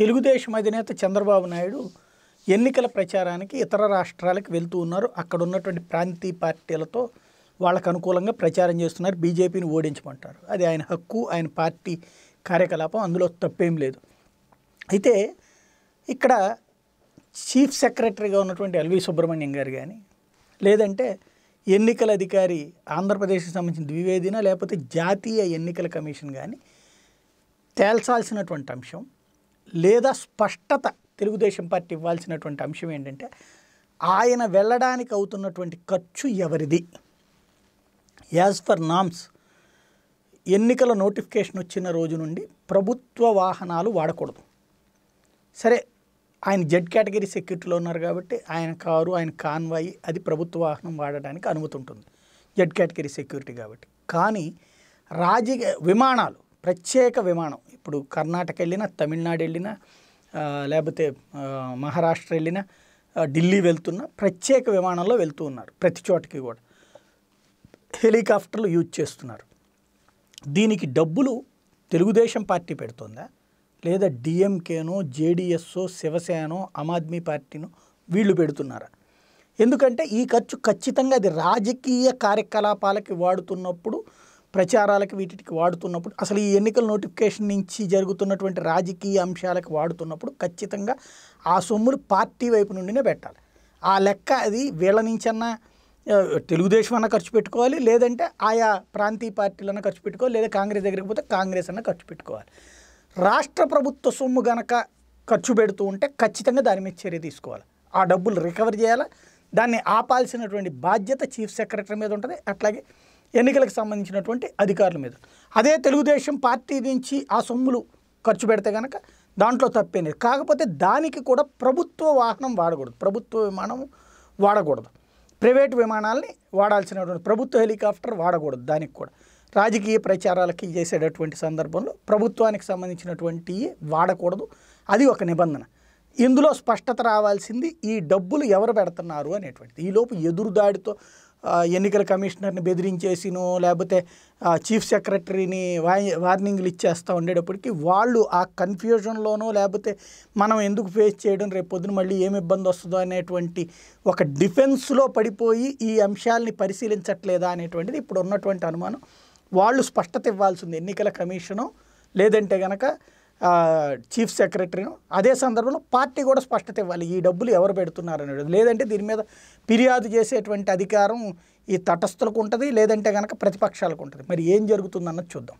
తెలుగుదేశం అధినేత చంద్రబాబు నాయుడు ఎన్నికల ప్రచారానికి ఇతర రాష్ట్రాలకు వెళ్తూ ఉన్నారు అక్కడ ఉన్నటువంటి ప్రాంతీయ పార్టీలతో వాళ్ళకు అనుకూలంగా ప్రచారం చేస్తున్నారు బీజేపీని ఓడించమంటారు అది ఆయన హక్కు ఆయన పార్టీ కార్యకలాపం అందులో తప్పేం లేదు అయితే ఇక్కడ చీఫ్ సెక్రటరీగా ఉన్నటువంటి ఎల్వి సుబ్రహ్మణ్యం గారు కానీ లేదంటే ఎన్నికల అధికారి ఆంధ్రప్రదేశ్కి సంబంధించిన ద్వివేదిన లేకపోతే జాతీయ ఎన్నికల కమిషన్ కానీ తేల్చాల్సినటువంటి అంశం లేదా స్పష్టత తెలుగుదేశం పార్టీ ఇవ్వాల్సినటువంటి అంశం ఏంటంటే ఆయన వెళ్ళడానికి అవుతున్నటువంటి ఖర్చు ఎవరిది యాజ్ ఫర్ నామ్స్ ఎన్నికల నోటిఫికేషన్ వచ్చిన రోజు నుండి ప్రభుత్వ వాహనాలు వాడకూడదు సరే ఆయన జెడ్ కేటగిరీ సెక్యూరిటీలో ఉన్నారు కాబట్టి ఆయన కారు ఆయన కాన్వాయి అది ప్రభుత్వ వాహనం వాడడానికి అనుమతి ఉంటుంది జెడ్ కేటగిరీ సెక్యూరిటీ కాబట్టి కానీ రాజకీయ విమానాలు ప్రత్యేక విమానం ఇప్పుడు కర్ణాటక వెళ్ళినా తమిళనాడు వెళ్ళినా లేకపోతే మహారాష్ట్ర వెళ్ళినా ఢిల్లీ వెళ్తున్న ప్రత్యేక విమానంలో వెళ్తూ ఉన్నారు ప్రతి చోటకి కూడా హెలికాప్టర్లు యూజ్ చేస్తున్నారు దీనికి డబ్బులు తెలుగుదేశం పార్టీ పెడుతుందా లేదా డిఎంకేనో జేడిఎస్ఓ శివసేనో ఆమ్ ఆద్మీ పార్టీనో వీళ్ళు పెడుతున్నారా ఎందుకంటే ఈ ఖర్చు ఖచ్చితంగా అది రాజకీయ కార్యకలాపాలకి వాడుతున్నప్పుడు ప్రచారాలకు వీటికి వాడుతున్నప్పుడు అసలు ఈ ఎన్నికల నోటిఫికేషన్ నుంచి జరుగుతున్నటువంటి రాజకీయ అంశాలకు వాడుతున్నప్పుడు ఖచ్చితంగా ఆ సొమ్ములు పార్టీ వైపు నుండినే పెట్టాలి ఆ లెక్క అది వీళ్ళ నుంచన్నా తెలుగుదేశం అన్న ఖర్చు పెట్టుకోవాలి లేదంటే ఆయా ప్రాంతీయ పార్టీలన్నా ఖర్చు పెట్టుకోవాలి లేదా కాంగ్రెస్ దగ్గరికి పోతే కాంగ్రెస్ అన్న ఖర్చు పెట్టుకోవాలి రాష్ట్ర ప్రభుత్వ సొమ్ము గనక ఖర్చు పెడుతూ ఉంటే ఖచ్చితంగా దాని మీద చర్య తీసుకోవాలి ఆ డబ్బులు రికవర్ చేయాలి దాన్ని ఆపాల్సినటువంటి బాధ్యత చీఫ్ సెక్రటరీ మీద ఉంటుంది అట్లాగే ఎన్నికలకు సంబంధించినటువంటి అధికారుల మీద అదే తెలుగుదేశం పార్టీ నుంచి ఆ సొమ్ములు ఖర్చు పెడితే కనుక దాంట్లో తప్పేనే కాకపోతే దానికి కూడా ప్రభుత్వ వాహనం వాడకూడదు ప్రభుత్వ విమానం వాడకూడదు ప్రైవేట్ విమానాల్ని వాడాల్సినటువంటి ప్రభుత్వ హెలికాప్టర్ వాడకూడదు దానికి కూడా రాజకీయ ప్రచారాలకి చేసేటటువంటి సందర్భంలో ప్రభుత్వానికి సంబంధించినటువంటి వాడకూడదు అది ఒక నిబంధన ఇందులో స్పష్టత రావాల్సింది ఈ డబ్బులు ఎవరు పెడుతున్నారు అనేటువంటిది ఈలోపు ఎదురుదాడితో ఎన్నికల కమిషనర్ని బెదిరించేసినో లేకపోతే చీఫ్ సెక్రటరీని వార్నింగ్లు ఇచ్చేస్తూ ఉండేటప్పటికి వాళ్ళు ఆ కన్ఫ్యూజన్లోనో లేకపోతే మనం ఎందుకు ఫేస్ చేయడం రేపు పొద్దున మళ్ళీ ఏమి ఇబ్బంది వస్తుందో అనేటువంటి ఒక డిఫెన్స్లో పడిపోయి ఈ అంశాలని పరిశీలించట్లేదా అనేటువంటిది ఇప్పుడు ఉన్నటువంటి అనుమానం వాళ్ళు స్పష్టత ఇవ్వాల్సింది ఎన్నికల కమిషను లేదంటే కనుక చీఫ్ సెక్రటరీను అదే సందర్భంలో పార్టీ కూడా స్పష్టత ఇవ్వాలి ఈ డబ్బులు ఎవరు పెడుతున్నారని లేదంటే దీని మీద ఫిర్యాదు చేసేటువంటి అధికారం ఈ తటస్థులకు ఉంటుంది లేదంటే కనుక ప్రతిపక్షాలకు ఉంటుంది మరి ఏం జరుగుతుందన్నది చూద్దాం